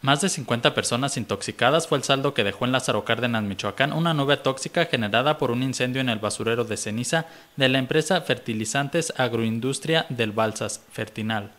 Más de 50 personas intoxicadas fue el saldo que dejó en Lázaro Cárdenas, Michoacán, una nube tóxica generada por un incendio en el basurero de ceniza de la empresa Fertilizantes Agroindustria del Balsas, Fertinal.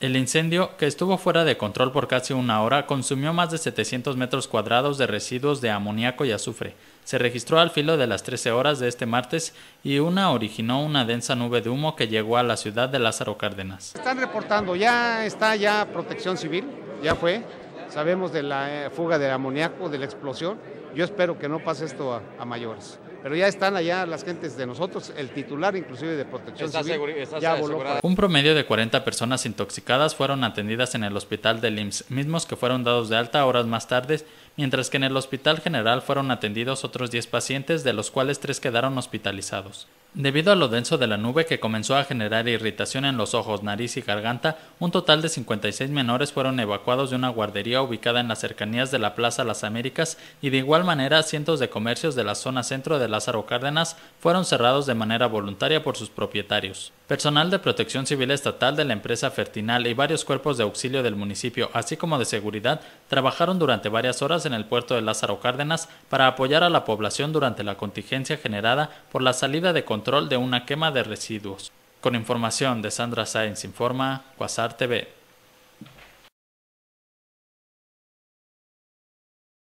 El incendio, que estuvo fuera de control por casi una hora, consumió más de 700 metros cuadrados de residuos de amoníaco y azufre. Se registró al filo de las 13 horas de este martes y una originó una densa nube de humo que llegó a la ciudad de Lázaro Cárdenas. Están reportando, ya está ya Protección Civil, ya fue, Sabemos de la eh, fuga de amoníaco, de la explosión. Yo espero que no pase esto a, mayores. Pero ya están allá las gentes de nosotros, el titular inclusive de protección civil. ya Un promedio de 40 personas intoxicadas fueron atendidas en el hospital de IMSS, mismos que fueron dados de alta horas más tarde, mientras que en el hospital general fueron atendidos otros 10 pacientes, de los cuales 3 quedaron hospitalizados. Debido a lo denso de la nube que comenzó a generar irritación en los ojos, nariz y garganta, un total de 56 menores fueron evacuados de una guardería ubicada en las cercanías de la Plaza Las Américas y de igual manera cientos de comercios de la zona centro de Lázaro Cárdenas fueron cerrados de manera voluntaria por sus propietarios. Personal de protección civil estatal de la empresa Fertinal y varios cuerpos de auxilio del municipio, así como de seguridad, trabajaron durante varias horas en el puerto de Lázaro Cárdenas para apoyar a la población durante la contingencia generada por la salida de control de una quema de residuos. Con información de Sandra Sáenz Informa, Quasar TV.